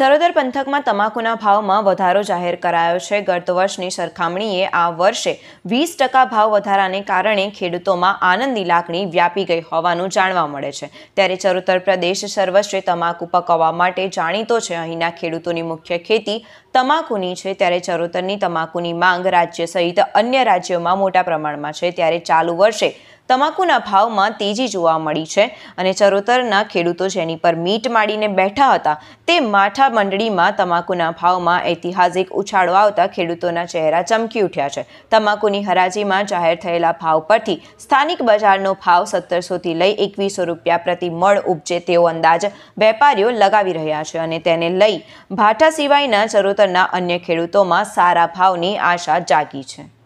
ચરોતર પંથકમાં તમાકુના ભાવમાં વધારો જાહેર કરાયો છે ગત વર્ષની સરખામણીએ આ વર્ષે વીસ ટકા ભાવ વધારાને કારણે ખેડૂતોમાં આનંદની લાગણી વ્યાપી ગઈ હોવાનું જાણવા મળે છે ત્યારે ચરોતર પ્રદેશ સર્વશ્રે તમાકુ પકવવા માટે જાણીતો છે અહીંના ખેડૂતોની મુખ્ય ખેતી તમાકુની છે ત્યારે ચરોતરની તમાકુની માંગ રાજ્ય સહિત અન્ય રાજ્યોમાં મોટા પ્રમાણમાં છે ત્યારે ચાલુ વર્ષે તમાકુના ભાવમાં તેજી જોવા મળી છે અને ચરોતરના ખેડૂતો જેની પર મીટ માડીને બેઠા હતા તે માઠા મંડળીમાં તમાકુના ભાવમાં ઐતિહાસિક ઉછાળો આવતા ખેડૂતોના ચહેરા ચમકી ઉઠ્યા છે તમાકુની હરાજીમાં જાહેર થયેલા ભાવ પરથી સ્થાનિક બજારનો ભાવ સત્તરસોથી લઈ એકવીસો રૂપિયા પ્રતિ મળ ઉપજે તેવો અંદાજ વેપારીઓ લગાવી રહ્યા છે અને તેને લઈ ભાઠા સિવાયના ચરોતરના અન્ય ખેડૂતોમાં સારા ભાવની આશા જાગી છે